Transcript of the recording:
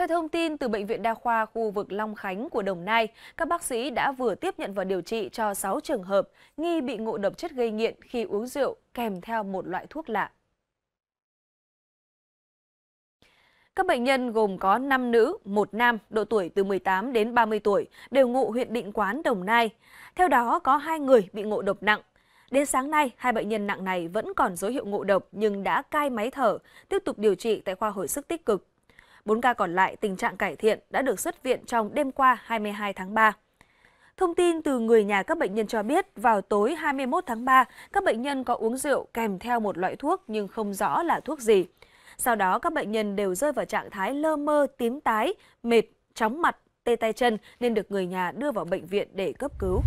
Theo thông tin từ Bệnh viện Đa khoa khu vực Long Khánh của Đồng Nai, các bác sĩ đã vừa tiếp nhận và điều trị cho 6 trường hợp nghi bị ngộ độc chất gây nghiện khi uống rượu kèm theo một loại thuốc lạ. Các bệnh nhân gồm có 5 nữ, 1 nam, độ tuổi từ 18 đến 30 tuổi, đều ngụ huyện Định Quán, Đồng Nai. Theo đó, có 2 người bị ngộ độc nặng. Đến sáng nay, hai bệnh nhân nặng này vẫn còn dấu hiệu ngộ độc nhưng đã cai máy thở, tiếp tục điều trị tại khoa hồi sức tích cực. 4 ca còn lại tình trạng cải thiện đã được xuất viện trong đêm qua 22 tháng 3. Thông tin từ người nhà các bệnh nhân cho biết, vào tối 21 tháng 3, các bệnh nhân có uống rượu kèm theo một loại thuốc nhưng không rõ là thuốc gì. Sau đó, các bệnh nhân đều rơi vào trạng thái lơ mơ, tím tái, mệt, chóng mặt, tê tay chân nên được người nhà đưa vào bệnh viện để cấp cứu.